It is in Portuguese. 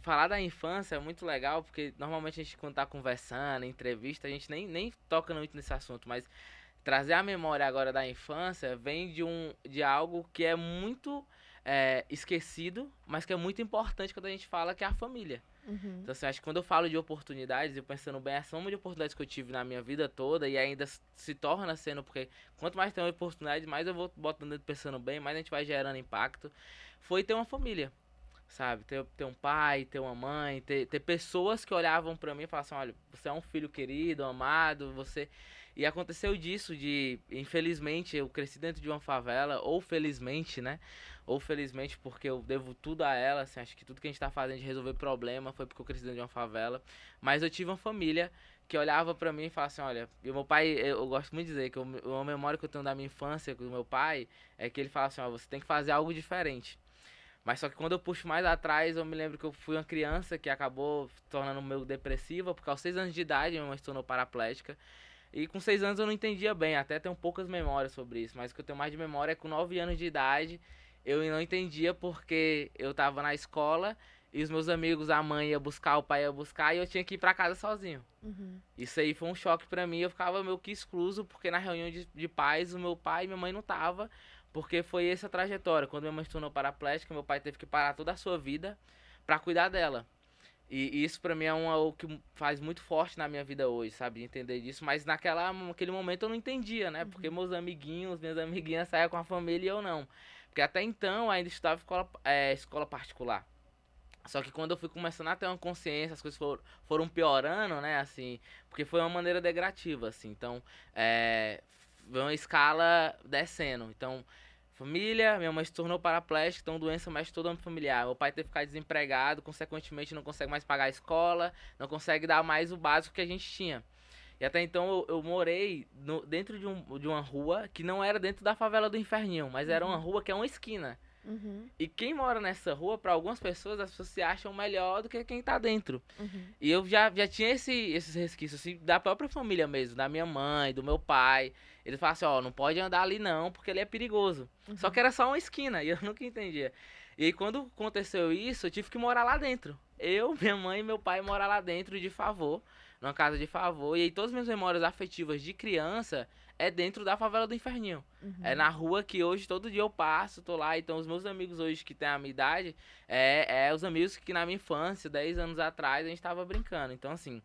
falar da infância é muito legal, porque normalmente a gente quando tá conversando, em entrevista, a gente nem, nem toca muito nesse assunto, mas trazer a memória agora da infância vem de um de algo que é muito é, esquecido, mas que é muito importante quando a gente fala que é a família. Uhum. Então, assim, acho que quando eu falo de oportunidades, eu pensando bem, a soma de oportunidades que eu tive na minha vida toda e ainda se torna sendo, porque quanto mais tem oportunidade, mais eu vou botando pensando bem, mais a gente vai gerando impacto, foi ter uma família sabe? Ter, ter um pai, ter uma mãe, ter, ter pessoas que olhavam para mim e falavam assim, olha, você é um filho querido, amado, você... E aconteceu disso, de, infelizmente, eu cresci dentro de uma favela, ou felizmente, né? Ou felizmente porque eu devo tudo a ela, assim, acho que tudo que a gente tá fazendo de resolver problema foi porque eu cresci dentro de uma favela. Mas eu tive uma família que olhava para mim e falava assim, olha, e meu pai, eu, gosto muito de dizer que eu, uma memória que eu tenho da minha infância com o meu pai é que ele falava assim, ó, você tem que fazer algo diferente. Mas só que quando eu puxo mais atrás, eu me lembro que eu fui uma criança que acabou tornando meio depressiva, porque aos seis anos de idade minha mãe se tornou paraplégica. E com seis anos eu não entendia bem, até tenho poucas memórias sobre isso, mas o que eu tenho mais de memória é que com nove anos de idade eu não entendia porque eu estava na escola e os meus amigos, a mãe ia buscar, o pai ia buscar, e eu tinha que ir para casa sozinho. Uhum. Isso aí foi um choque para mim, eu ficava meio que excluso, porque na reunião de, de pais, o meu pai e minha mãe não tava. Porque foi essa trajetória. Quando minha mãe se tornou paraplégica, meu pai teve que parar toda a sua vida para cuidar dela. E, e isso para mim é um o que faz muito forte na minha vida hoje, sabe? Entender disso. Mas naquela, naquele momento eu não entendia, né? Porque uhum. meus amiguinhos, minhas amiguinhas saíram com a família e eu não. Porque até então ainda estudava escola, é, escola particular. Só que quando eu fui começando a ter uma consciência, as coisas foram, foram piorando, né? Assim, porque foi uma maneira degradativa, assim. Então, é, foi uma escala descendo. Então, família, minha mãe se tornou paraplégica, então doença mexe todo o âmbito familiar. Meu pai teve que ficar desempregado, consequentemente não consegue mais pagar a escola, não consegue dar mais o básico que a gente tinha. E até então eu, eu morei no, dentro de, um, de uma rua que não era dentro da favela do Inferninho, mas era uma uhum. rua que é uma esquina. Uhum. E quem mora nessa rua, para algumas pessoas, as pessoas se acham melhor do que quem tá dentro. Uhum. E eu já, já tinha esse, esses resquícios assim, da própria família mesmo, da minha mãe, do meu pai. Eles falavam assim, ó, oh, não pode andar ali não, porque ele é perigoso. Uhum. Só que era só uma esquina, e eu nunca entendia. E aí, quando aconteceu isso, eu tive que morar lá dentro. Eu, minha mãe e meu pai morar lá dentro de favor numa casa de favor. E aí todas as minhas memórias afetivas de criança é dentro da favela do Inferninho. Uhum. É na rua que hoje, todo dia eu passo, tô lá. Então, os meus amigos hoje que têm a minha idade, é, é os amigos que na minha infância, 10 anos atrás, a gente tava brincando. Então, assim.